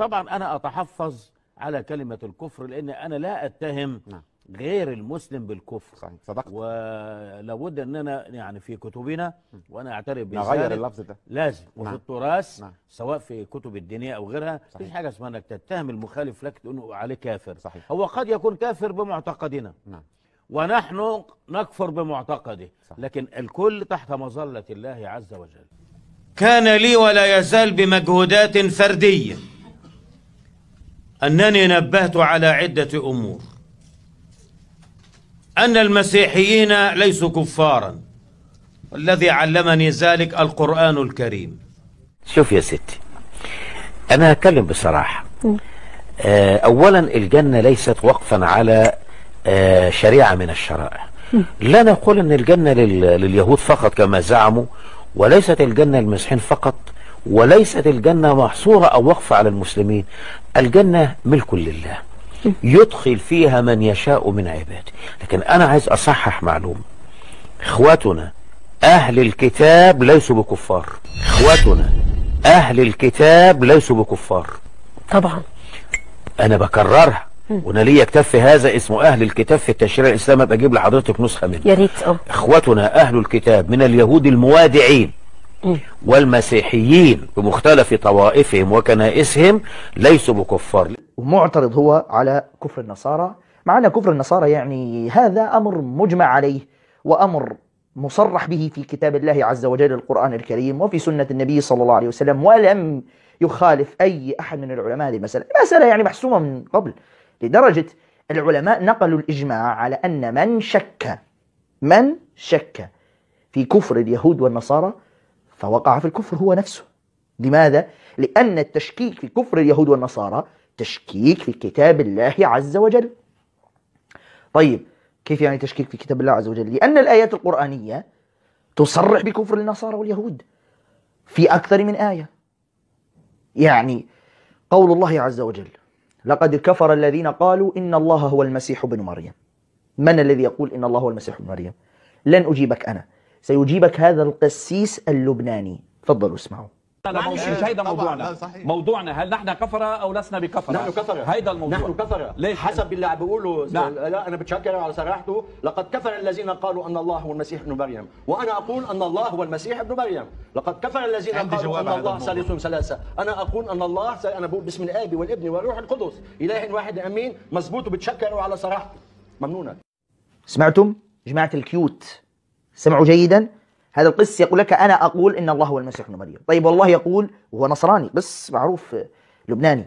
طبعا أنا أتحفظ على كلمة الكفر لأن أنا لا أتهم نعم. غير المسلم بالكفر صحيح صدقت ولابد اننا يعني في كتبنا وانا اعترف بذلك نغير اللفظ ده لازم وفي نعم. التراث نعم. سواء في كتب الدينيه او غيرها مفيش حاجه اسمها انك تتهم المخالف لك تقول عليه كافر صحيح. هو قد يكون كافر بمعتقدنا نعم ونحن نكفر بمعتقده صح. لكن الكل تحت مظله الله عز وجل كان لي ولا يزال بمجهودات فرديه أنني نبهت على عدة أمور أن المسيحيين ليسوا كفارا الذي علمني ذلك القرآن الكريم شوف يا ستي أنا هتكلم بصراحة آه، أولا الجنة ليست وقفا على آه، شريعة من الشرائع لا نقول أن الجنة لليهود فقط كما زعموا وليست الجنة للمسيحيين فقط وليست الجنة محصورة أو وقفة على المسلمين الجنة ملك لله يدخل فيها من يشاء من عباده لكن أنا عايز أصحح معلومة إخواتنا أهل الكتاب ليسوا بكفار إخواتنا أهل الكتاب ليسوا بكفار طبعا أنا بكررها وانا ليا كتاب في هذا اسمه اهل الكتاب في التشريع الاسلامي بجيب لحضرتك نسخه منه يا ريت اه اخواتنا اهل الكتاب من اليهود الموادعين والمسيحيين بمختلف طوائفهم وكنائسهم ليسوا بكفار ومعترض هو على كفر النصارى مع أن كفر النصارى يعني هذا أمر مجمع عليه وأمر مصرح به في كتاب الله عز وجل القرآن الكريم وفي سنة النبي صلى الله عليه وسلم ولم يخالف أي أحد من العلماء هذه المسألة مسألة يعني محسومة من قبل لدرجة العلماء نقلوا الإجماع على أن من شك من شك في كفر اليهود والنصارى فوقع في الكفر هو نفسه لماذا؟ لأن التشكيك في كفر اليهود والنصارى تشكيك في كتاب الله عز وجل طيب كيف يعني تشكيك في كتاب الله عز وجل؟ لأن الآيات القرآنية تصرح بكفر النصارى واليهود في أكثر من آية يعني قول الله عز وجل لقد كفر الذين قالوا إن الله هو المسيح ابن مريم من الذي يقول إن الله هو المسيح ابن مريم؟ لن أجيبك أنا سيجيبك هذا القسيس اللبناني تفضلوا اسمعوا لا مش هيدا موضوعنا صحيح. موضوعنا هل نحن كفره او لسنا بكفره نحن كفره هيدا الموضوع نحن كفره ليش حسب اللي عم بيقولوا نعم. لا. انا بتشكر على صراحته لقد كفر الذين قالوا ان الله هو المسيح ابن مريم وانا اقول ان الله هو المسيح ابن مريم لقد كفر الذين قالوا ان الله ثالث ثلاثه انا اقول ان الله انا بقول باسم الاب والابن والروح القدس اله واحد امين مزبوط وبتشكروا على صراحته ممنونه سمعتم جماعه الكيوت سمعوا جيدا هذا القس يقول لك أنا أقول إن الله هو المسيح ابن مريم طيب والله يقول وهو نصراني قس معروف لبناني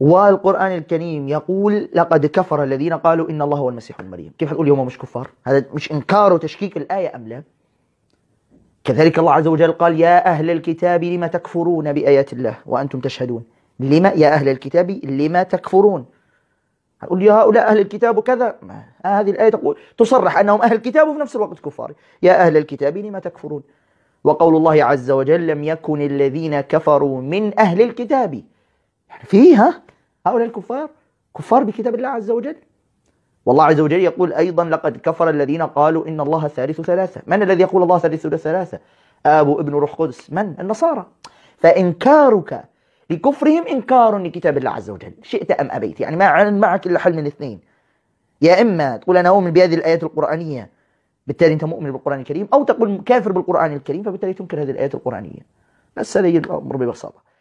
والقرآن الكريم يقول لقد كفر الذين قالوا إن الله هو المسيح ابن مريم كيف تقول يوم مش كفار هذا مش إنكار وتشكيك الآية أم لا كذلك الله عز وجل قال يا أهل الكتاب لم تكفرون بآيات الله وأنتم تشهدون لما يا أهل الكتاب لما تكفرون هتقول يا هؤلاء أهل الكتاب وكذا هذه الآية تقول تصرح أنهم أهل الكتاب وفي نفس الوقت كفار يا أهل الكتاب لم تكفرون وقول الله عز وجل لم يكن الذين كفروا من أهل الكتاب يعني فيها هؤلاء الكفار كفار بكتاب الله عز وجل والله عز وجل يقول أيضا لقد كفر الذين قالوا إن الله ثالث ثلاثة من الذي يقول الله ثالث ثلاثة أبو ابن روح قدس من النصارى فإنكارك لكفرهم إنكار لكتاب الله عز وجل شئت أم أبيت يعني ما معك إلا حل من اثنين يا إما تقول أنا أؤمن بهذه الآيات القرآنية بالتالي أنت مؤمن بالقرآن الكريم أو تقول كافر بالقرآن الكريم فبالتالي تنكر هذه الآيات القرآنية بس هذا الأمر ببساطة